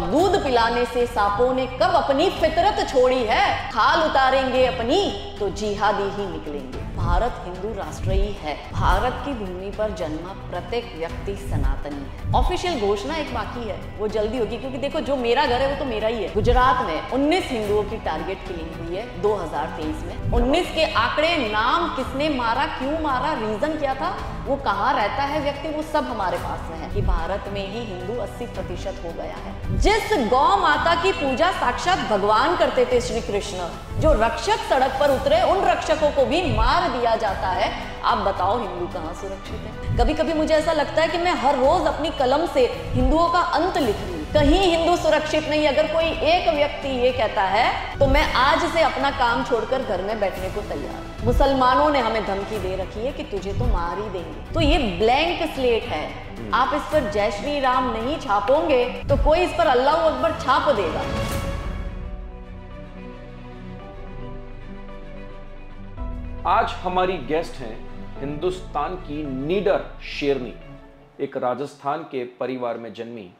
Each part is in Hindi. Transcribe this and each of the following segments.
और दूध पिलाने से सांपों ने कब अपनी फितरत छोड़ी है खाल उतारेंगे अपनी तो जिहादी ही निकलेंगे भारत हिंदू राष्ट्र ही है भारत की भूमि पर जन्मा प्रत्येक व्यक्ति सनातनी है ऑफिशियल घोषणा एक बाकी है वो जल्दी होगी क्योंकि देखो जो मेरा घर है वो तो मेरा ही है गुजरात में 19 हिंदुओं की टारगेट किलिंग हुई है 2023 में 19 के आंकड़े नाम किसने मारा क्यों मारा रीजन क्या था वो कहाँ रहता है व्यक्ति वो सब हमारे पास में है कि भारत में ही हिंदू 80 प्रतिशत हो गया है जिस गौ माता की पूजा साक्षात भगवान करते थे श्री कृष्ण जो रक्षक सड़क पर उतरे उन रक्षकों को भी मार दिया जाता है आप बताओ हिंदू कहाँ सुरक्षित है कभी कभी मुझे ऐसा लगता है कि मैं हर रोज अपनी कलम से हिंदुओं का अंत लिख रही कहीं हिंदू सुरक्षित नहीं अगर कोई एक व्यक्ति ये कहता है तो मैं आज से अपना काम छोड़कर घर में बैठने को तैयार मुसलमानों ने हमें धमकी दे रखी है कि तुझे तो मार ही देंगे तो ये ब्लैंक स्लेट है हम्म। आप इस पर जय श्री राम नहीं छापोगे तो कोई इस पर अल्लाह अकबर छाप देगा आज हमारी गेस्ट हैं हिंदुस्तान की नीडर शेरनी एक राजस्थान के परिवार में जन्मी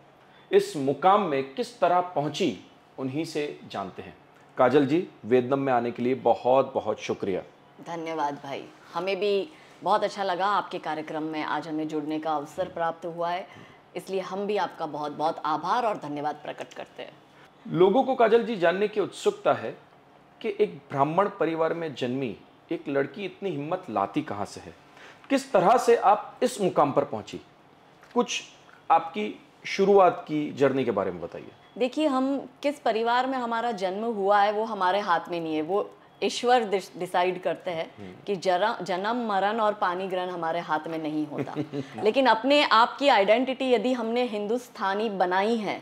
इस मुकाम में किस तरह पहुंची उन्हीं से जानते हैं काजल जी वेदनम में आने के लिए बहुत बहुत शुक्रिया धन्यवाद भाई हमें भी बहुत अच्छा लगा आपके कार्यक्रम में आज हमें जुड़ने का अवसर प्राप्त हुआ है इसलिए हम भी आपका बहुत बहुत आभार और धन्यवाद प्रकट करते हैं लोगों को काजल जी जानने की उत्सुकता है कि एक ब्राह्मण परिवार में जन्मी एक लड़की इतनी हिम्मत लाती कहाँ से है किस तरह से आप इस मुकाम पर पहुंची कुछ आपकी शुरुआत की जर्नी के बारे में बताइए देखिए हम किस परिवार में हमारा जन्म हुआ है वो हमारे हाथ में नहीं है वो ईश्वर डिसाइड करते हैं हम्म। कि जरा जन्म मरण और पानी ग्रहण हमारे हाथ में नहीं होता लेकिन अपने आप की आइडेंटिटी यदि हमने हिंदुस्तानी बनाई है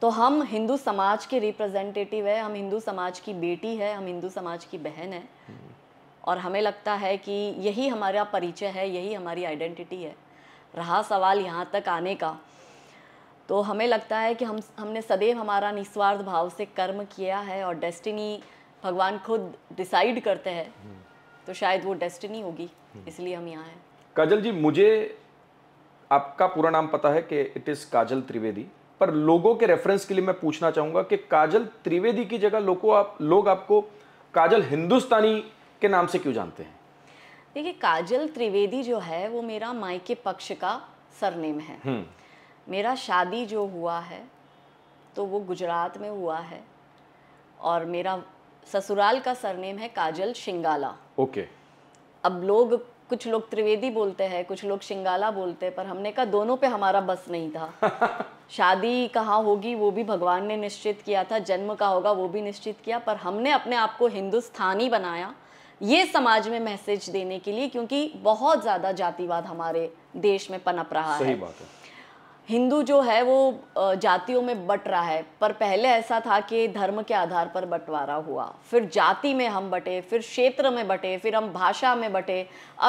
तो हम हिंदू समाज के रिप्रेजेंटेटिव है हम हिंदू समाज की बेटी है हम हिंदू समाज की बहन है हम्म। और हमें लगता है कि यही हमारा परिचय है यही हमारी आइडेंटिटी है रहा सवाल यहाँ तक आने का तो हमें लगता है कि हम हमने सदैव हमारा निस्वार्थ भाव से कर्म किया है और डेस्टिनी भगवान खुद डिसाइड करते हैं हम्म। तो शायद वो डेस्टिनी होगी हम्म। इसलिए हम यहाँ हैं काजल जी मुझे आपका पूरा नाम पता है कि इट इज़ काजल त्रिवेदी पर लोगों के रेफरेंस के लिए मैं पूछना चाहूँगा कि काजल त्रिवेदी की जगह लोगों आप लोग आपको काजल हिंदुस्तानी के नाम से क्यों जानते हैं देखिए काजल त्रिवेदी जो है वो मेरा मायके पक्ष का सरनेम है हम्म। मेरा शादी जो हुआ है तो वो गुजरात में हुआ है और मेरा ससुराल का सरनेम है काजल शिंगाला ओके okay. अब लोग कुछ लोग त्रिवेदी बोलते हैं कुछ लोग शिंगाला बोलते हैं पर हमने कहा दोनों पे हमारा बस नहीं था शादी कहाँ होगी वो भी भगवान ने निश्चित किया था जन्म कहाँ होगा वो भी निश्चित किया पर हमने अपने आप को हिंदुस्तानी बनाया ये समाज में मैसेज देने के लिए क्योंकि बहुत ज़्यादा जातिवाद हमारे देश में पनप रहा सही है, बात है। हिंदू जो है वो जातियों में बट रहा है पर पहले ऐसा था कि धर्म के आधार पर बंटवारा हुआ फिर जाति में हम बटे फिर क्षेत्र में बटे फिर हम भाषा में बटे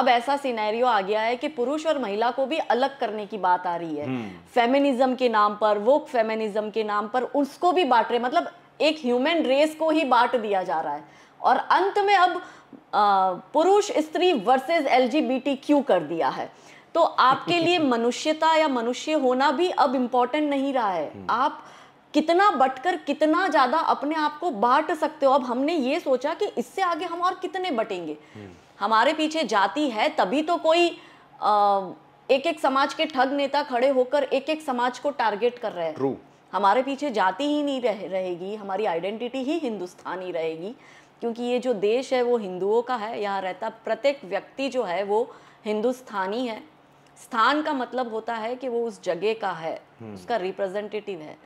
अब ऐसा सिनेरियो आ गया है कि पुरुष और महिला को भी अलग करने की बात आ रही है फेमिनिज्म के नाम पर वो फेमिनिज्म के नाम पर उसको भी बांट रहे मतलब एक ह्यूमन रेस को ही बांट दिया जा रहा है और अंत में अब पुरुष स्त्री वर्सेज एल कर दिया है तो आपके लिए मनुष्यता या मनुष्य होना भी अब इम्पोर्टेंट नहीं रहा है हम्म। आप कितना बटकर कितना ज़्यादा अपने आप को बांट सकते हो अब हमने ये सोचा कि इससे आगे हम और कितने बटेंगे हम्म। हमारे पीछे जाति है तभी तो कोई आ, एक एक समाज के ठग नेता खड़े होकर एक एक समाज को टारगेट कर रहे हैं हमारे पीछे जाति ही नहीं रह, रहेगी हमारी आइडेंटिटी ही हिंदुस्तानी रहेगी क्योंकि ये जो देश है वो हिंदुओं का है यहाँ रहता प्रत्येक व्यक्ति जो है वो हिंदुस्तानी है स्थान का मतलब होता है कि वो उस जगह का है हम्म। उसका रिप्रेजेंटेटिव है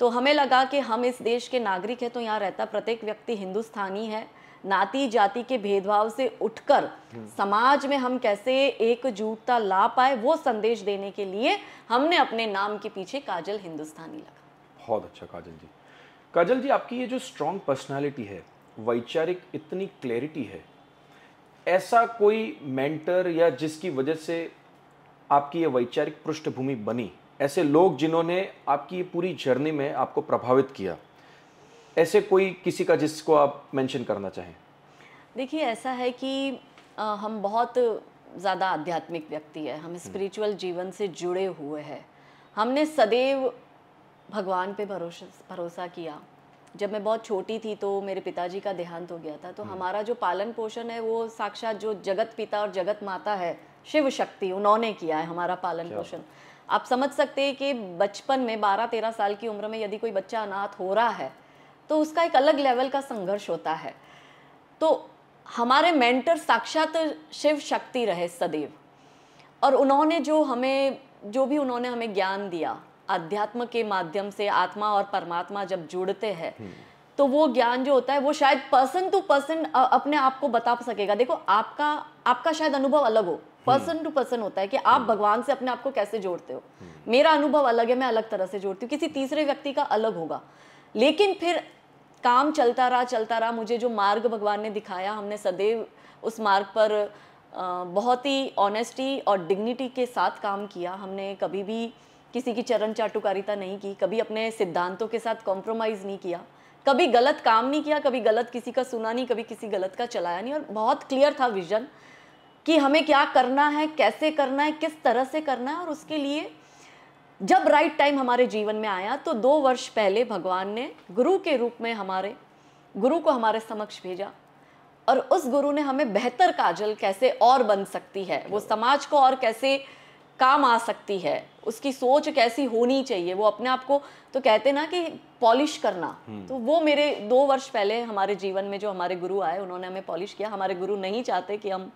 तो हमें लगा कि हम इस देश के नागरिक हैं तो यहाँ रहता प्रत्येक व्यक्ति हिंदुस्तानी है नाती जाति के भेदभाव से उठकर हम्म। समाज में हम कैसे एकजुटता ला पाए वो संदेश देने के लिए हमने अपने नाम के पीछे काजल हिंदुस्तानी लगा बहुत अच्छा काजल जी काजल जी आपकी ये जो स्ट्रॉन्ग पर्सनालिटी है वैचारिक इतनी क्लैरिटी है ऐसा कोई मेंटर या जिसकी वजह से आपकी ये वैचारिक पृष्ठभूमि बनी ऐसे लोग जिन्होंने आपकी पूरी जर्नी में आपको प्रभावित किया ऐसे कोई किसी का जिसको आप मेंशन करना चाहें देखिए ऐसा है कि आ, हम बहुत ज़्यादा आध्यात्मिक व्यक्ति है हम स्पिरिचुअल हम्म। जीवन से जुड़े हुए हैं हमने सदैव भगवान पे भरोसा भरोसा किया जब मैं बहुत छोटी थी तो मेरे पिताजी का देहांत हो गया था तो हम्म। हमारा जो पालन पोषण है वो साक्षात जो जगत पिता और जगत माता है शिव शक्ति उन्होंने किया है हमारा पालन पोषण आप समझ सकते हैं कि बचपन में बारह तेरह साल की उम्र में यदि कोई बच्चा अनाथ हो रहा है तो उसका एक अलग लेवल का संघर्ष होता है तो हमारे मेंटर साक्षात शिव शक्ति रहे सदैव और उन्होंने जो हमें जो भी उन्होंने हमें ज्ञान दिया अध्यात्म के माध्यम से आत्मा और परमात्मा जब जुड़ते हैं हम्म। तो वो ज्ञान जो होता है वो शायद पर्सन टू पर्सन अपने आप को बता सकेगा देखो आपका आपका शायद अनुभव अलग हो पर्सन टू पर्सन होता है कि आप हम्म। भगवान से अपने आप को कैसे जोड़ते हो मेरा अनुभव अलग है मैं अलग तरह से जोड़ती हूँ किसी हम्म। तीसरे व्यक्ति का अलग होगा लेकिन फिर काम चलता रहा चलता रहा मुझे जो मार्ग भगवान ने दिखाया हमने सदैव उस मार्ग पर बहुत ही ऑनेस्टी और डिग्निटी के साथ काम किया हमने कभी भी किसी की चरण चाटुकारिता नहीं की कभी अपने सिद्धांतों के साथ कॉम्प्रोमाइज़ नहीं किया कभी गलत काम नहीं किया कभी गलत किसी का सुना नहीं कभी किसी गलत का चलाया नहीं और बहुत क्लियर था विजन कि हमें क्या करना है कैसे करना है किस तरह से करना है और उसके लिए जब राइट टाइम हमारे जीवन में आया तो दो वर्ष पहले भगवान ने गुरु के रूप में हमारे गुरु को हमारे समक्ष भेजा और उस गुरु ने हमें बेहतर काजल कैसे और बन सकती है वो समाज को और कैसे काम आ सकती है उसकी सोच कैसी होनी चाहिए वो अपने आप को तो कहते ना कि पॉलिश करना हम्म। तो वो मेरे दो वर्ष पहले हमारे जीवन में जो हमारे गुरु आए उन्होंने हमें पॉलिश किया हमारे गुरु नहीं चाहते कि हम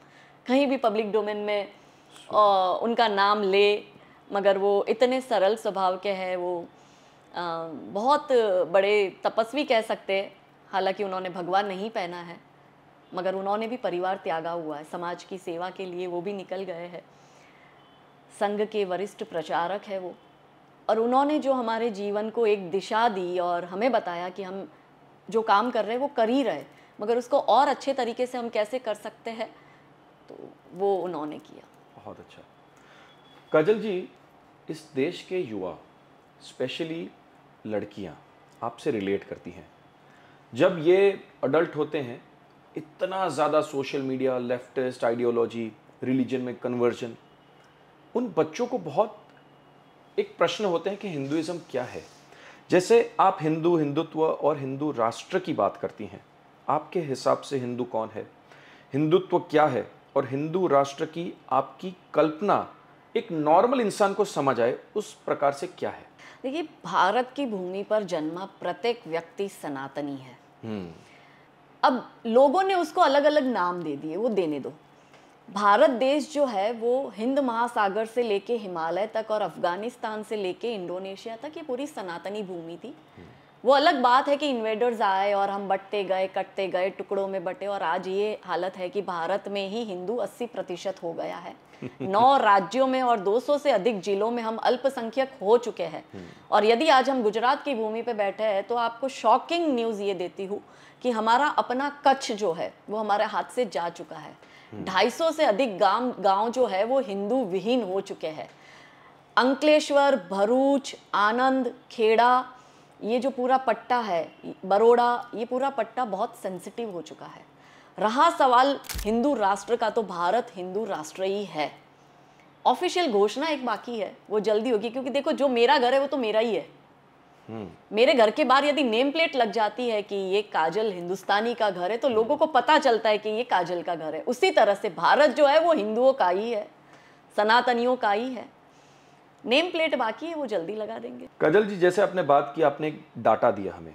कहीं भी पब्लिक डोमेन में आ, उनका नाम ले मगर वो इतने सरल स्वभाव के हैं वो आ, बहुत बड़े तपस्वी कह सकते हालांकि उन्होंने भगवान नहीं पहना है मगर उन्होंने भी परिवार त्यागा हुआ है समाज की सेवा के लिए वो भी निकल गए हैं संघ के वरिष्ठ प्रचारक है वो और उन्होंने जो हमारे जीवन को एक दिशा दी और हमें बताया कि हम जो काम कर रहे हैं वो कर ही रहे मगर उसको और अच्छे तरीके से हम कैसे कर सकते हैं तो वो उन्होंने किया बहुत अच्छा काजल जी इस देश के युवा स्पेशली लड़कियां आपसे रिलेट करती हैं जब ये अडल्ट होते हैं इतना ज़्यादा social media leftist ideology religion में कन्वर्जन उन बच्चों को बहुत एक प्रश्न होते हैं कि हिंदुज़म क्या है जैसे आप हिंदू हिंदुत्व और हिंदू राष्ट्र की बात करती हैं आपके हिसाब से हिंदू कौन है हिंदुत्व क्या है और हिंदू राष्ट्र की आपकी कल्पना एक नॉर्मल इंसान को समझ आए उस प्रकार से क्या है देखिए भारत की भूमि पर जन्मा प्रत्येक व्यक्ति सनातनी है हम्म। अब लोगों ने उसको अलग अलग नाम दे दिए वो देने दो भारत देश जो है वो हिंद महासागर से लेके हिमालय तक और अफगानिस्तान से लेके इंडोनेशिया तक ये पूरी सनातनी भूमि थी हम्म। वो अलग बात है कि इन्वेडर्स आए और हम बटते गए कटते गए टुकड़ों में बटे और आज ये हालत है कि भारत में ही हिंदू 80 प्रतिशत हो गया है नौ राज्यों में और 200 से अधिक जिलों में हम अल्पसंख्यक हो चुके हैं हम्म। और यदि आज हम गुजरात की भूमि पर बैठे हैं तो आपको शॉकिंग न्यूज़ ये देती हूँ कि हमारा अपना कच्छ जो है वो हमारे हाथ से जा चुका है हम्म। ढाई से अधिक गांव गांव जो है वो हिंदू विहीन हो चुके हैं अंकलेश्वर भरूच आनंद खेड़ा ये जो पूरा पट्टा है बरोड़ा ये पूरा पट्टा बहुत सेंसिटिव हो चुका है रहा सवाल हिंदू राष्ट्र का तो भारत हिंदू राष्ट्र ही है ऑफिशियल घोषणा एक बाकी है वो जल्दी होगी क्योंकि देखो जो मेरा घर है वो तो मेरा ही है हम्म। मेरे घर के बाहर यदि नेम प्लेट लग जाती है कि ये काजल हिंदुस्तानी का घर है तो लोगों को पता चलता है कि ये काजल का घर है उसी तरह से भारत जो है वो हिंदुओं का ही है सनातनियों का ही है नेम प्लेट बाकी है वो जल्दी लगा देंगे कजल जी जैसे आपने बात की आपने एक डाटा दिया हमें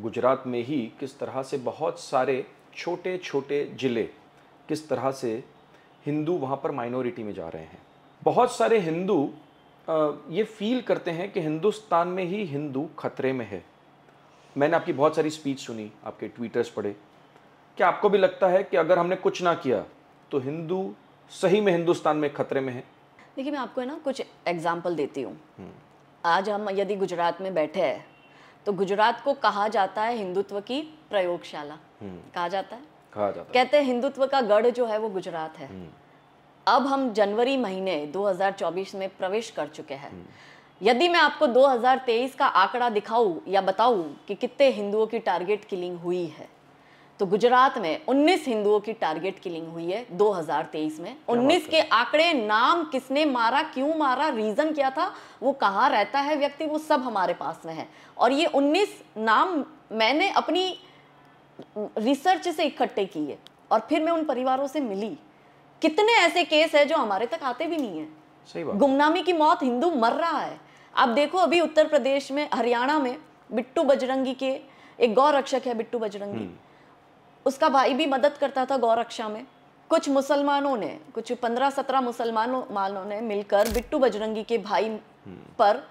गुजरात में ही किस तरह से बहुत सारे छोटे छोटे ज़िले किस तरह से हिंदू वहाँ पर माइनॉरिटी में जा रहे हैं बहुत सारे हिंदू ये फील करते हैं कि हिंदुस्तान में ही हिंदू खतरे में है मैंने आपकी बहुत सारी स्पीच सुनी आपके ट्विटर्स पढ़े क्या आपको भी लगता है कि अगर हमने कुछ ना किया तो हिंदू सही में हिंदुस्तान में खतरे में है देखिए मैं आपको है ना कुछ एग्जाम्पल देती हूँ आज हम यदि गुजरात में बैठे हैं तो गुजरात को कहा जाता है हिंदुत्व की प्रयोगशाला कहा जाता है कहा जाता कहते हैं हिंदुत्व का गढ़ जो है वो गुजरात है अब हम जनवरी महीने 2024 में प्रवेश कर चुके हैं यदि मैं आपको 2023 का आंकड़ा दिखाऊं या बताऊं कि कितने हिंदुओं की टारगेट किलिंग हुई है तो गुजरात में 19 हिंदुओं की टारगेट किलिंग हुई है 2023 में 19 के आंकड़े नाम किसने मारा क्यों मारा रीजन क्या था वो कहाँ रहता है व्यक्ति वो सब हमारे पास में है और ये 19 नाम मैंने अपनी रिसर्च से इकट्ठे किए और फिर मैं उन परिवारों से मिली कितने ऐसे केस है जो हमारे तक आते भी नहीं है गुमनामी की मौत हिंदू मर रहा है आप देखो अभी उत्तर प्रदेश में हरियाणा में बिट्टू बजरंगी के एक गौ रक्षक है बिट्टू बजरंगी हम्म। उसका भाई भी मदद करता था गौरक्षा में कुछ मुसलमानों ने कुछ पंद्रह सत्रह मुसलमानों मानों ने मिलकर बिट्टू बजरंगी के भाई हम्म। पर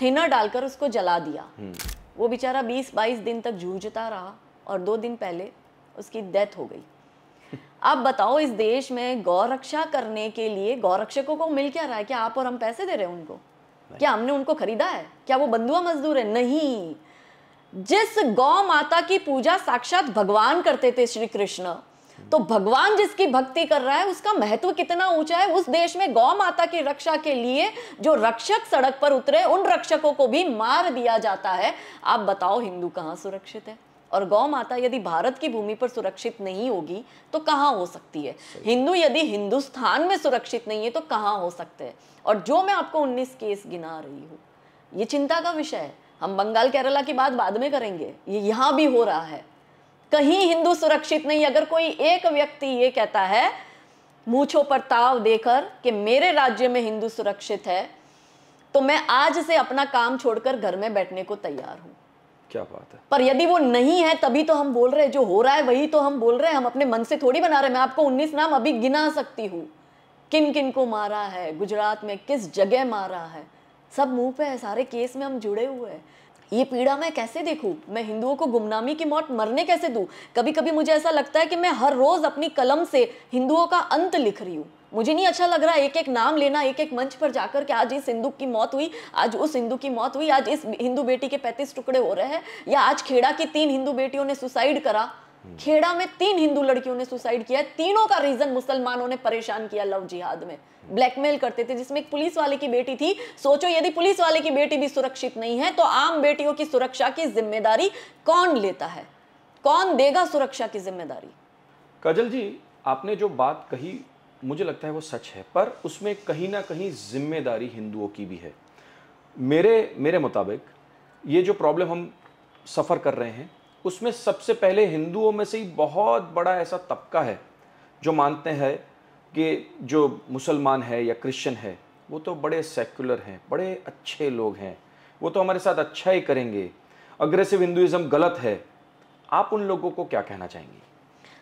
थिनर डालकर उसको जला दिया हम्म। वो बेचारा बीस बाईस दिन तक जूझता रहा और दो दिन पहले उसकी डेथ हो गई आप बताओ इस देश में गौरक्षा करने के लिए गौरक्षकों को मिल क्या रहा है क्या आप और हम पैसे दे रहे हैं उनको क्या हमने उनको खरीदा है क्या वो बंधुआ मजदूर है नहीं जिस गौ माता की पूजा साक्षात भगवान करते थे श्री कृष्ण तो भगवान जिसकी भक्ति कर रहा है उसका महत्व कितना ऊंचा है उस देश में गौ माता की रक्षा के लिए जो रक्षक सड़क पर उतरे उन रक्षकों को भी मार दिया जाता है आप बताओ हिंदू कहाँ सुरक्षित है और गौ माता यदि भारत की भूमि पर सुरक्षित नहीं होगी तो कहाँ हो सकती है हिंदू यदि हिंदुस्तान में सुरक्षित नहीं है तो कहाँ हो सकते हैं और जो मैं आपको 19 केस गिना रही हूँ ये चिंता का विषय है हम बंगाल केरला की बात बाद में करेंगे ये यहाँ भी हो रहा है कहीं हिंदू सुरक्षित नहीं अगर कोई एक व्यक्ति ये कहता है मूछों पर ताव देकर कि मेरे राज्य में हिंदू सुरक्षित है तो मैं आज से अपना काम छोड़कर घर में बैठने को तैयार हूँ क्या बात है पर यदि वो नहीं है तभी तो हम बोल रहे हैं जो हो रहा है वही तो हम बोल रहे हैं हम अपने मन से थोड़ी बना रहे हैं मैं आपको 19 नाम अभी गिना सकती हूँ किन किन को मारा है गुजरात में किस जगह मारा है सब मुंह पे है सारे केस में हम जुड़े हुए हैं ये पीड़ा मैं कैसे देखूँ मैं हिंदुओं को गुमनामी की मौत मरने कैसे दूँ कभी कभी मुझे ऐसा लगता है कि मैं हर रोज़ अपनी कलम से हिंदुओं का अंत लिख रही हूँ मुझे नहीं अच्छा लग रहा एक एक नाम लेना एक एक मंच पर जाकर कि आज इस हिंदू की मौत हुई आज उस हिंदू की मौत हुई आज इस हिंदू बेटी के पैंतीस टुकड़े हो रहे हैं या आज खेड़ा की तीन हिंदू बेटियों ने सुसाइड करा खेड़ा में तीन हिंदू लड़कियों ने सुसाइड किया तीनों का रीजन मुसलमानों ने परेशान किया लव जिहाद में ब्लैकमेल करते थे जिसमें एक पुलिस वाले की बेटी थी सोचो यदि पुलिस वाले की बेटी भी सुरक्षित नहीं है तो आम बेटियों की सुरक्षा की जिम्मेदारी कौन लेता है कौन देगा सुरक्षा की जिम्मेदारी कजल जी आपने जो बात कही मुझे लगता है वो सच है पर उसमें कहीं ना कहीं जिम्मेदारी हिंदुओं की भी है मेरे मेरे मुताबिक ये जो प्रॉब्लम हम सफ़र कर रहे हैं उसमें सबसे पहले हिंदुओं में से ही बहुत बड़ा ऐसा तबका है जो मानते हैं कि जो मुसलमान है या क्रिश्चियन है वो तो बड़े सेकुलर हैं बड़े अच्छे लोग हैं वो तो हमारे साथ अच्छा ही करेंगे अग्रेसिव हिंदुज़म गलत है आप उन लोगों को क्या कहना चाहेंगे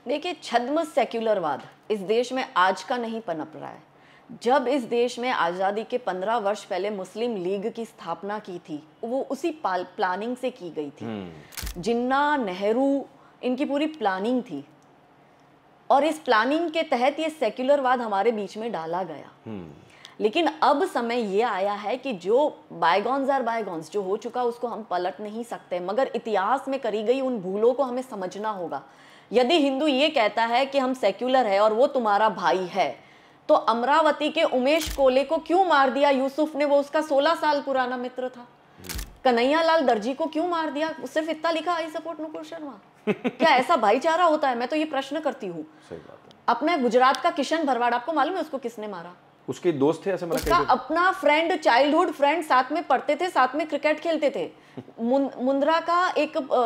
देखिए छद्म सेक्युलरवाद इस देश में आज का नहीं पनप रहा है जब इस देश में आज़ादी के पंद्रह वर्ष पहले मुस्लिम लीग की स्थापना की थी वो उसी प्लानिंग से की गई थी हम्म। जिन्ना नेहरू इनकी पूरी प्लानिंग थी और इस प्लानिंग के तहत ये सेक्युलरवाद हमारे बीच में डाला गया हम्म। लेकिन अब समय ये आया है कि जो बायगॉन्स आर बायगॉन्स जो हो चुका उसको हम पलट नहीं सकते मगर इतिहास में करी गई उन भूलों को हमें समझना होगा यदि हिंदू ये कहता है कि हम सेक्युलर है और वो तुम्हारा भाई है तो अमरावती के उमेश कोले को क्यों मार दिया यूसुफ ने वो उसका 16 साल पुराना मित्र था कन्हैया लाल दर्जी को क्यों मार दिया सिर्फ इतना लिखा आई सपोर्ट नुकुल शर्मा क्या ऐसा भाईचारा होता है मैं तो ये प्रश्न करती हूँ अपने गुजरात का किशन भरवाड़ आपको मालूम है उसको किसने मारा उसके दोस्त थे ऐसे उसका अपना फ्रेंड चाइल्डहुड फ्रेंड साथ में पढ़ते थे साथ में क्रिकेट खेलते थे मुंद्रा का एक आ,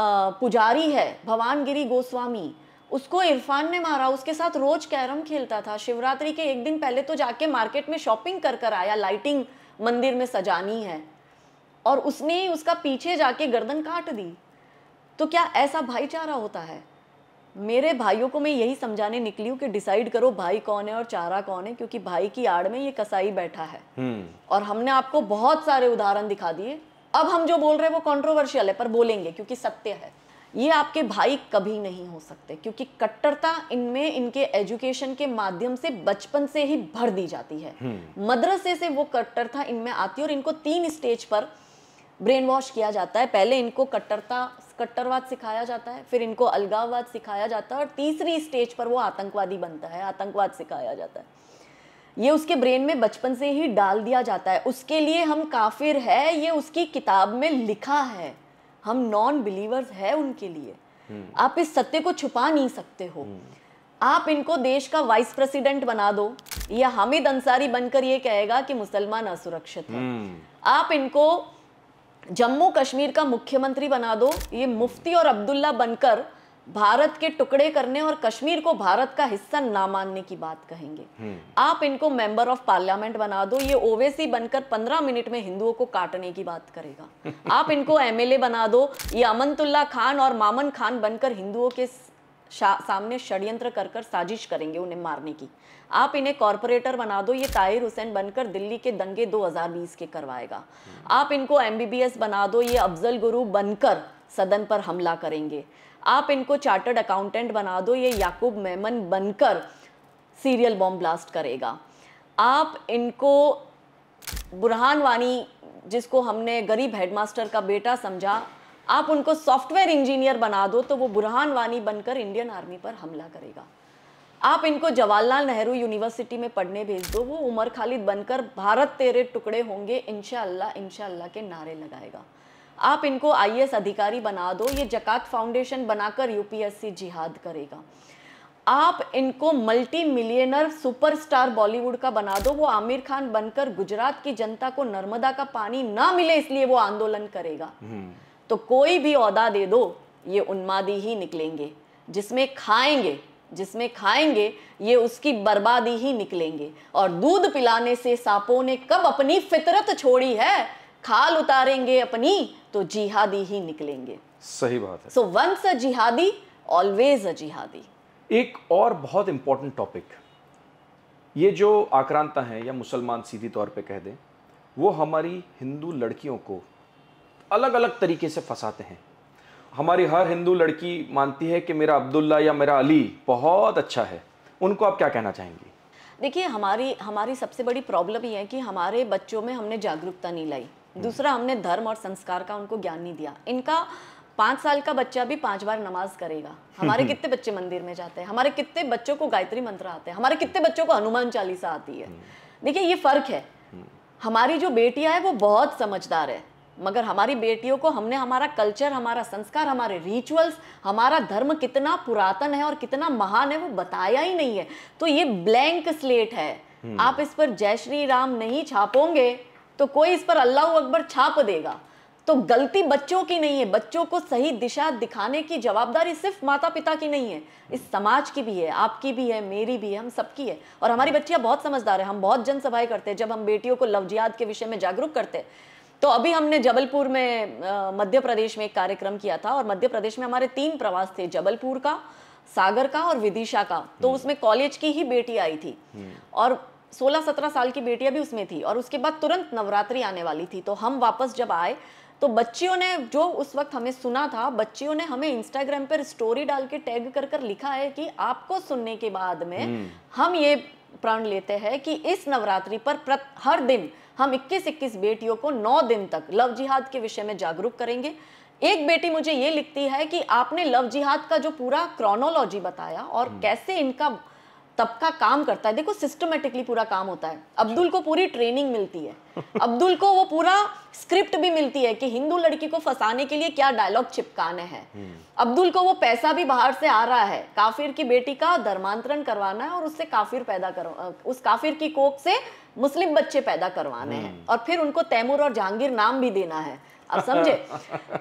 आ, पुजारी है भवानगिरी गोस्वामी उसको इरफान ने मारा उसके साथ रोज कैरम खेलता था शिवरात्रि के एक दिन पहले तो जाके मार्केट में शॉपिंग कर कर आया लाइटिंग मंदिर में सजानी है और उसने ही उसका पीछे जाके गर्दन काट दी तो क्या ऐसा भाईचारा होता है मेरे भाइयों को मैं यही समझाने निकली हूँ कि डिसाइड करो भाई कौन है और चारा कौन है क्योंकि भाई की आड़ में ये कसाई बैठा है हम्म। और हमने आपको बहुत सारे उदाहरण दिखा दिए अब हम जो बोल रहे हैं वो कॉन्ट्रोवर्शियल है पर बोलेंगे क्योंकि सत्य है ये आपके भाई कभी नहीं हो सकते क्योंकि कट्टरता इनमें इनके एजुकेशन के माध्यम से बचपन से ही भर दी जाती है हम्म। मदरसे से वो कट्टरता इनमें आती है और इनको तीन स्टेज पर ब्रेन वॉश किया जाता है पहले इनको कट्टरता कट्टरवाद सिखाया जाता है फिर इनको अलगाववाद सिखाया जाता है और तीसरी स्टेज पर वो आतंकवादी बनता है आतंकवाद सिखाया जाता है ये उसके ब्रेन में बचपन से ही डाल दिया जाता है उसके लिए हम काफिर है ये उसकी किताब में लिखा है हम नॉन बिलीवर्स है उनके लिए हम्म। आप इस सत्य को छुपा नहीं सकते हो हम्म। आप इनको देश का वाइस प्रेसिडेंट बना दो या हामिद अंसारी बनकर ये कहेगा कि मुसलमान असुरक्षित है हम्म। आप इनको जम्मू कश्मीर का मुख्यमंत्री बना दो ये मुफ्ती और अब्दुल्ला बनकर भारत के टुकड़े करने और कश्मीर को भारत का हिस्सा ना मानने की बात कहेंगे हम्म। आप इनको मेंबर ऑफ पार्लियामेंट बना दो ये ओवेसी बनकर पंद्रह मिनट में हिंदुओं को काटने की बात करेगा आप इनको एमएलए बना दो ये अमंतुल्ला खान और मामन खान बनकर हिंदुओं के सामने षड्यंत्र कर कर साजिश करेंगे उन्हें मारने की आप इन्हें कॉरपोरेटर बना दो ये ताहिर हुसैन बनकर दिल्ली के दंगे 2020 के करवाएगा हम्म। आप इनको एमबीबीएस बना दो ये अफजल गुरु बनकर सदन पर हमला करेंगे आप इनको चार्टर्ड अकाउंटेंट बना दो ये याकूब मेमन बनकर सीरियल बॉम्ब ब्लास्ट करेगा आप इनको बुरहान वानी जिसको हमने गरीब हेडमास्टर का बेटा समझा आप उनको सॉफ्टवेयर इंजीनियर बना दो तो वो बुरहान वानी बनकर इंडियन आर्मी पर हमला करेगा आप इनको जवाहरलाल नेहरू यूनिवर्सिटी में पढ़ने भेज दो वो उमर खालिद बनकर भारत तेरे टुकड़े होंगे इनशाला इनशाला के नारे लगाएगा आप इनको आई अधिकारी बना दो ये जकात फाउंडेशन बनाकर यूपीएससी जिहाद करेगा आप इनको मल्टी मिलियनर सुपरस्टार बॉलीवुड का बना दो वो आमिर खान बनकर गुजरात की जनता को नर्मदा का पानी ना मिले इसलिए वो आंदोलन करेगा हम्म। तो कोई भी औदा दे दो ये उन्मादी ही निकलेंगे जिसमें खाएंगे जिसमें खाएंगे ये उसकी बर्बादी ही निकलेंगे और दूध पिलाने से सांपों ने कब अपनी फितरत छोड़ी है खाल उतारेंगे अपनी तो जिहादी ही निकलेंगे सही बात है सो वंस अ जिहादी ऑलवेज अ जिहादी एक और बहुत इंपॉर्टेंट टॉपिक ये जो आक्रांता है या मुसलमान सीधी तौर पे कह दें वो हमारी हिंदू लड़कियों को अलग अलग तरीके से फंसाते हैं हमारी हर हिंदू लड़की मानती है कि मेरा अब्दुल्ला या मेरा अली बहुत अच्छा है उनको आप क्या कहना चाहेंगी देखिए हमारी हमारी सबसे बड़ी प्रॉब्लम ये है कि हमारे बच्चों में हमने जागरूकता नहीं लाई हम्म। दूसरा हमने धर्म और संस्कार का उनको ज्ञान नहीं दिया इनका पाँच साल का बच्चा भी पांच बार नमाज करेगा हमारे हम्म। कितने बच्चे मंदिर में जाते हैं हमारे कितने बच्चों को गायत्री मंत्र आते हैं हमारे कितने बच्चों को हनुमान चालीसा आती है हम्म। देखिए ये फर्क है हमारी जो बेटियां है वो बहुत समझदार है मगर हमारी बेटियों को हमने हमारा कल्चर हमारा संस्कार हमारे रिचुअल्स हमारा धर्म कितना पुरातन है और कितना महान है वो बताया ही नहीं है तो ये ब्लैंक स्लेट है आप इस पर जय श्री राम नहीं छापोगे तो कोई इस पर अल्लाह अकबर छाप देगा तो गलती बच्चों की नहीं है बच्चों को सही दिशा दिखाने की जवाबदारी सिर्फ माता पिता की नहीं है इस समाज की भी है आपकी भी है मेरी भी है हम सबकी है और हमारी बच्चियां बहुत समझदार है हम बहुत जनसभाएं करते हैं जब हम बेटियों को लवजियात के विषय में जागरूक करते हैं तो अभी हमने जबलपुर में मध्य प्रदेश में एक कार्यक्रम किया था और मध्य प्रदेश में हमारे तीन प्रवास थे जबलपुर का सागर का और विदिशा का तो हम्म। उसमें कॉलेज की ही बेटी आई थी हम्म। और सोलह सत्रह साल की बेटियां भी उसमें थी और उसके बाद तुरंत नवरात्रि आने वाली थी तो हम वापस जब आए तो बच्चियों ने जो उस वक्त हमें सुना था बच्चियों ने हमें इंस्टाग्राम पर स्टोरी डाल के टैग कर कर लिखा है कि आपको सुनने के बाद में हम्म। हम ये प्रण लेते हैं कि इस नवरात्रि पर प्रत, हर दिन हम 21-21 बेटियों को 9 दिन तक लव जिहाद के विषय में जागरूक करेंगे एक बेटी मुझे ये लिखती है कि आपने लव जिहाद का जो पूरा क्रोनोलॉजी बताया और हम्म। कैसे इनका तबका काम करता है देखो सिस्टमेटिकली पूरा काम होता है अब्दुल को पूरी ट्रेनिंग मिलती है अब्दुल को वो पूरा स्क्रिप्ट भी मिलती है कि हिंदू लड़की को फंसाने के लिए क्या डायलॉग चिपकाने हैं अब्दुल को वो पैसा भी बाहर से आ रहा है काफिर की बेटी का धर्मांतरण करवाना है और उससे काफिर पैदा कर उस काफिर की कोख से मुस्लिम बच्चे पैदा करवाने हैं हम्म। और फिर उनको तैमूर और जहांगीर नाम भी देना है आप समझे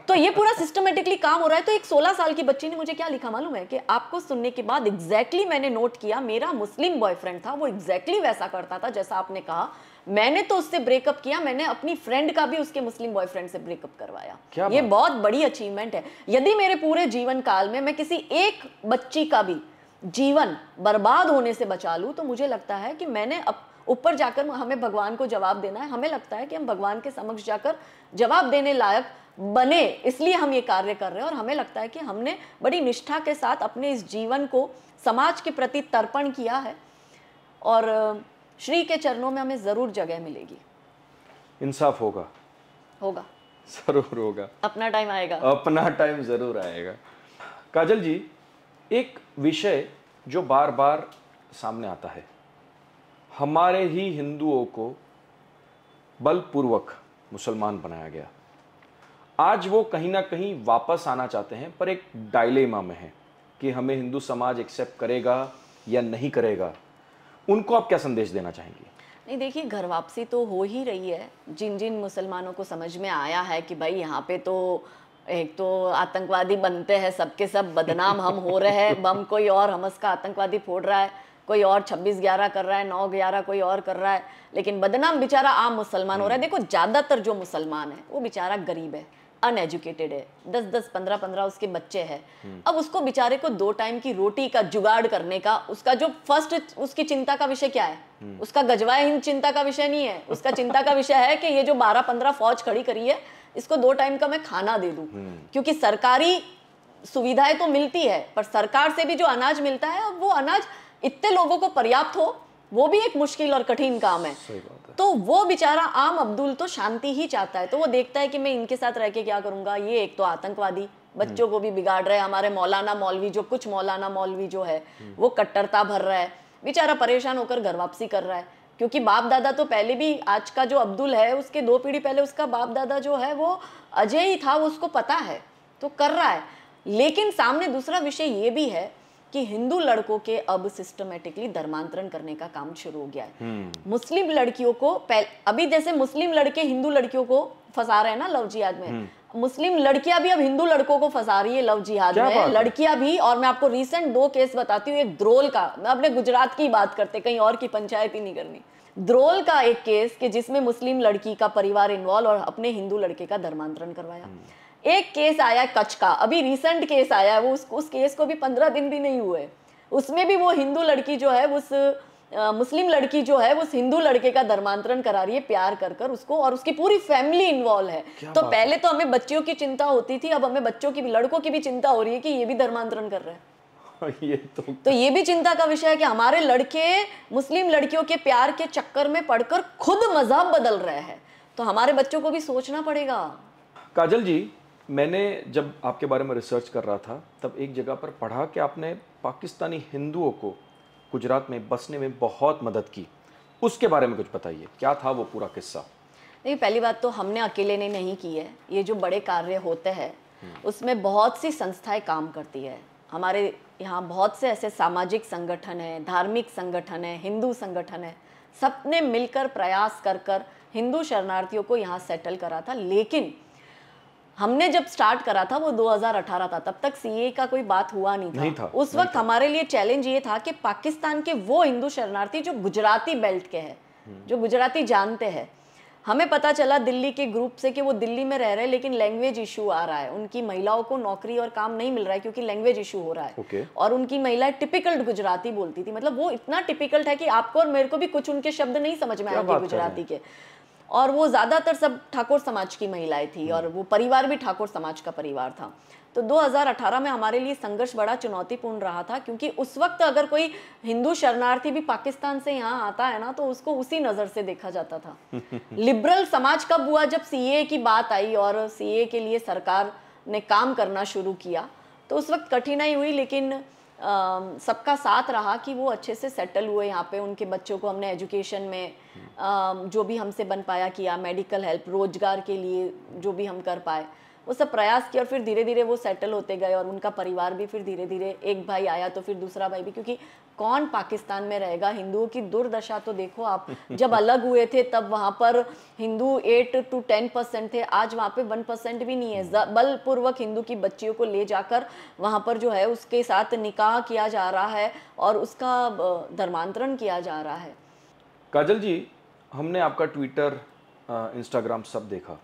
तो ये पूरा सिस्टमेटिकली काम हो रहा है तो एक 16 साल की बच्ची ने मुझे क्या लिखा मालूम है कि आपको सुनने के बाद एग्जैक्टली exactly मैंने नोट किया मेरा मुस्लिम बॉयफ्रेंड था वो एग्जैक्टली exactly वैसा करता था जैसा आपने कहा मैंने तो उससे ब्रेकअप किया मैंने अपनी फ्रेंड का भी उसके मुस्लिम बॉयफ्रेंड से ब्रेकअप करवाया ये बहुत बड़ी अचीवमेंट है यदि मेरे पूरे जीवन काल में मैं किसी एक बच्ची का भी जीवन बर्बाद होने से बचा लूँ तो मुझे लगता है कि मैंने अब अप... ऊपर जाकर हमें भगवान को जवाब देना है हमें लगता है कि हम भगवान के समक्ष जाकर जवाब देने लायक बने इसलिए हम ये कार्य कर रहे हैं और हमें लगता है कि हमने बड़ी निष्ठा के साथ अपने इस जीवन को समाज के प्रति तर्पण किया है और श्री के चरणों में हमें ज़रूर जगह मिलेगी इंसाफ होगा होगा जरूर होगा अपना टाइम आएगा अपना टाइम ज़रूर आएगा काजल जी एक विषय जो बार बार सामने आता है हमारे ही हिंदुओं को बलपूर्वक मुसलमान बनाया गया आज वो कहीं ना कहीं वापस आना चाहते हैं पर एक डायलेमा में है कि हमें हिंदू समाज एक्सेप्ट करेगा या नहीं करेगा उनको आप क्या संदेश देना चाहेंगे नहीं देखिए घर वापसी तो हो ही रही है जिन जिन मुसलमानों को समझ में आया है कि भाई यहाँ पे तो एक तो आतंकवादी बनते हैं सबके सब बदनाम हम हो रहे हैं बम कोई और हमस का आतंकवादी फोड़ रहा है कोई और छब्बीस ग्यारह कर रहा है नौ ग्यारह कोई और कर रहा है लेकिन बदनाम बेचारा आम मुसलमान हो रहा है देखो ज़्यादातर जो मुसलमान है वो बेचारा गरीब है अनएजुकेटेड है दस दस पंद्रह पंद्रह उसके बच्चे हैं हम्म। अब उसको बेचारे को दो टाइम की रोटी का जुगाड़ करने का उसका जो फर्स्ट उसकी चिंता का विषय क्या है हम्म। उसका गजवाए हिंद चिंता का विषय नहीं है उसका चिंता का विषय है कि ये जो बारह पंद्रह फौज खड़ी करी है इसको दो टाइम का मैं खाना दे दूँ हम्म। क्योंकि सरकारी सुविधाएं तो मिलती है पर सरकार से भी जो अनाज मिलता है वो अनाज इतने लोगों को पर्याप्त हो वो भी एक मुश्किल और कठिन काम है, है। तो वो बेचारा आम अब्दुल तो शांति ही चाहता है तो वो देखता है कि मैं इनके साथ रह के क्या करूंगा ये एक तो आतंकवादी बच्चों को भी बिगाड़ रहे हमारे मौलाना मौलवी जो कुछ मौलाना मौलवी जो है हम्म। वो कट्टरता भर रहा है बेचारा परेशान होकर घर वापसी कर रहा है क्योंकि बाप दादा तो पहले भी आज का जो अब्दुल है उसके दो पीढ़ी पहले उसका बाप दादा जो है वो अजय ही था वो उसको पता है तो कर रहा है लेकिन सामने दूसरा विषय ये भी है कि हिंदू लड़कों के अब सिस्टमेटिकली धर्मांतरण करने का काम शुरू हो गया है हम्म। मुस्लिम लड़कियों को अभी जैसे मुस्लिम लड़के हिंदू लड़कियों को फंसा रहे हैं ना लव जिहाद में हम्म। मुस्लिम लड़कियां भी अब हिंदू लड़कों को फंसा रही है लव जिहाद में लड़कियां भी और मैं आपको रिसेंट दो केस बताती हूँ एक द्रोल का मैं अपने गुजरात की बात करते कहीं और की पंचायत ही नहीं करनी द्रोल का एक केस कि जिसमें मुस्लिम लड़की का परिवार इन्वॉल्व और अपने हिंदू लड़के का धर्मांतरण करवाया हम्म। एक केस आया कच्छ का अभी रिसेंट केस आया है वो उस, उस केस को भी पंद्रह दिन भी नहीं हुए उसमें भी वो हिंदू लड़की जो है उस आ, मुस्लिम लड़की जो है वो हिंदू लड़के का धर्मांतरण करा रही है प्यार कर कर उसको और उसकी पूरी फैमिली इन्वॉल्व है तो पहले तो हमें बच्चियों की चिंता होती थी अब हमें बच्चों की भी लड़कों की भी चिंता हो रही है कि ये भी धर्मांतरण कर रहे हैं हाँ, ये तो तो ये भी चिंता का विषय है कि हमारे लड़के मुस्लिम लड़कियों के प्यार के चक्कर में पड़कर खुद मजहब बदल रहे हैं तो हमारे बच्चों को भी सोचना पड़ेगा काजल जी मैंने जब आपके बारे में रिसर्च कर रहा था तब एक जगह पर पढ़ा कि आपने पाकिस्तानी हिंदुओं को गुजरात में बसने में बहुत मदद की उसके बारे में कुछ बताइए क्या था वो पूरा किस्सा नहीं पहली बात तो हमने अकेले ने नहीं की है ये जो बड़े कार्य होते हैं हम्म। उसमें बहुत सी संस्थाएं काम करती है हमारे यहाँ बहुत से ऐसे सामाजिक संगठन हैं धार्मिक संगठन है हिंदू संगठन है सबने मिलकर प्रयास कर कर हिंदू शरणार्थियों को यहाँ सेटल करा था लेकिन हमने जब स्टार्ट करा था वो 2018 था तब तक सीए का कोई बात हुआ नहीं था, नहीं था उस वक्त हमारे लिए चैलेंज ये था कि पाकिस्तान के वो हिंदू शरणार्थी जो गुजराती बेल्ट के हैं हम्म। जो गुजराती जानते हैं हमें पता चला दिल्ली के ग्रुप से कि वो दिल्ली में रह रहे हैं लेकिन लैंग्वेज इशू आ रहा है उनकी महिलाओं को नौकरी और काम नहीं मिल रहा है क्योंकि लैंग्वेज इशू हो रहा है okay. और उनकी महिला टिपिकल गुजराती बोलती थी मतलब वो इतना टिपिकल था कि आपको और मेरे को भी कुछ उनके शब्द नहीं समझ में आए गुजराती के और वो ज़्यादातर सब ठाकुर समाज की महिलाएं थी और वो परिवार भी ठाकुर समाज का परिवार था तो 2018 में हमारे लिए संघर्ष बड़ा चुनौतीपूर्ण रहा था क्योंकि उस वक्त अगर कोई हिंदू शरणार्थी भी पाकिस्तान से यहाँ आता है ना तो उसको उसी नज़र से देखा जाता था लिबरल समाज कब हुआ जब सी की बात आई और सी के लिए सरकार ने काम करना शुरू किया तो उस वक्त कठिनाई हुई लेकिन सबका साथ रहा कि वो अच्छे से सेटल हुए यहाँ पे उनके बच्चों को हमने एजुकेशन में जो भी हमसे बन पाया किया मेडिकल हेल्प रोजगार के लिए जो भी हम कर पाए वो सब प्रयास किया और फिर धीरे धीरे वो सेटल होते गए और उनका परिवार भी फिर धीरे धीरे एक भाई आया तो फिर दूसरा भाई भी क्योंकि कौन पाकिस्तान में रहेगा हिंदुओं की दुर्दशा तो देखो आप जब अलग हुए थे तब वहाँ पर Hindu eight to ten percent थे आज वहाँ पे वन परसेंट भी नहीं है हम्म। बलपूर्वक हिंदू की बच्चियों को ले जाकर वहाँ पर जो है उसके साथ निकाह किया जा रहा है और उसका धर्मांतरण किया जा रहा है काजल जी हमने आपका ट्विटर इंस्टाग्राम सब देखा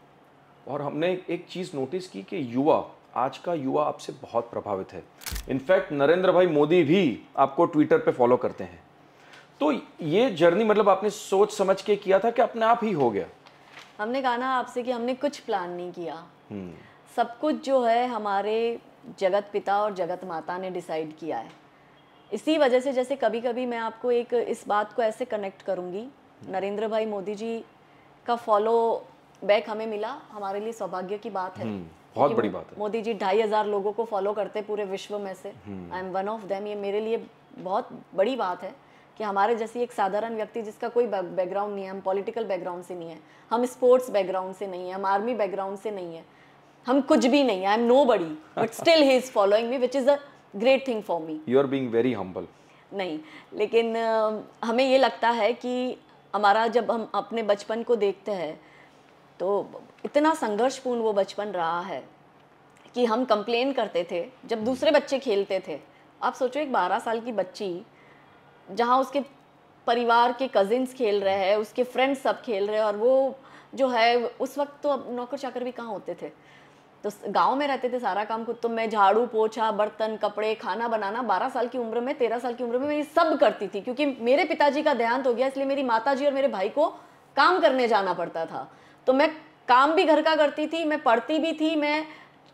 और हमने एक चीज़ नोटिस की कि युवा आज का युवा आपसे बहुत प्रभावित है इनफैक्ट नरेंद्र भाई मोदी भी आपको ट्विटर पे फॉलो करते हैं तो ये जर्नी मतलब आपने सोच समझ के किया था कि अपने आप ही हो गया हमने कहा ना आपसे कि हमने कुछ प्लान नहीं किया हम्म। सब कुछ जो है हमारे जगत पिता और जगत माता ने डिसाइड किया है इसी वजह से जैसे कभी कभी मैं आपको एक इस बात को ऐसे कनेक्ट करूँगी हम्म। नरेंद्र भाई मोदी जी का फॉलो बैक हमें मिला हमारे लिए सौभाग्य की बात है हम्म, बहुत बड़ी बात है मोदी जी ढाई हजार लोगों को फॉलो करते हैं पूरे विश्व में से I am one of them ये मेरे लिए बहुत बड़ी बात है कि हमारे जैसी एक साधारण व्यक्ति जिसका कोई बैकग्राउंड नहीं है हम पॉलिटिकल बैकग्राउंड से नहीं है हम स्पोर्ट्स बैकग्राउंड से नहीं है हम आर्मी बैकग्राउंड से नहीं है हम कुछ भी नहीं I am nobody but still he is following me which is a great thing for me you are being very humble नहीं लेकिन हमें ये लगता है कि हमारा जब हम अपने बचपन को देखते हैं तो इतना संघर्षपूर्ण वो बचपन रहा है कि हम कंप्लेन करते थे जब हम्म। दूसरे बच्चे खेलते थे आप सोचो एक बारह साल की बच्ची जहाँ उसके परिवार के कजिन्स खेल रहे हैं उसके फ्रेंड्स सब खेल रहे हैं और वो जो है उस वक्त तो अब नौकर चाकर भी कहाँ होते थे तो गांव में रहते थे सारा काम खुद तो मैं झाड़ू पोछा बर्तन कपड़े खाना बनाना बारह साल की उम्र में तेरह साल की उम्र में मेरी सब करती थी क्योंकि मेरे पिताजी का देहांत हो गया इसलिए मेरी माता जी और मेरे भाई को काम करने जाना पड़ता था तो मैं काम भी घर का करती थी मैं पढ़ती भी थी मैं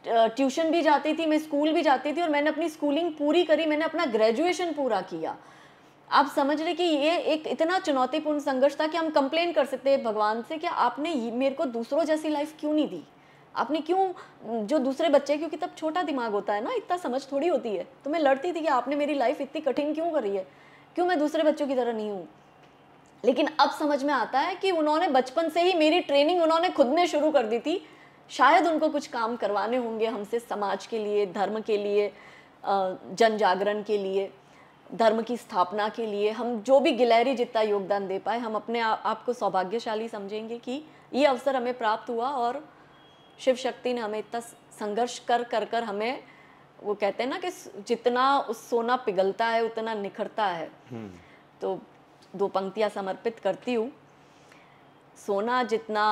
ट्यूशन भी जाती थी मैं स्कूल भी जाती थी और मैंने अपनी स्कूलिंग पूरी करी मैंने अपना ग्रेजुएशन पूरा किया आप समझ रहे कि ये एक इतना चुनौतीपूर्ण संघर्ष था कि हम कंप्लेन कर सकते हैं भगवान से कि आपने मेरे को दूसरों जैसी लाइफ क्यों नहीं दी आपने क्यों जो दूसरे बच्चे क्योंकि तब छोटा दिमाग होता है ना इतना समझ थोड़ी होती है तो मैं लड़ती थी कि आपने मेरी लाइफ इतनी कठिन क्यों करी है क्यों मैं दूसरे बच्चों की तरह नहीं हूँ लेकिन अब समझ में आता है कि उन्होंने बचपन से ही मेरी ट्रेनिंग उन्होंने खुद में शुरू कर दी थी शायद उनको कुछ काम करवाने होंगे हमसे समाज के लिए धर्म के लिए जन जागरण के लिए धर्म की स्थापना के लिए हम जो भी गिलहरी जितना योगदान दे पाए हम अपने आ, आपको सौभाग्यशाली समझेंगे कि ये अवसर हमें प्राप्त हुआ और शिव शक्ति ने हमें इतना संघर्ष कर कर कर हमें वो कहते हैं ना कि जितना उस सोना पिघलता है उतना निखरता है हम्म। तो दो पंक्तियाँ समर्पित करती हूँ सोना जितना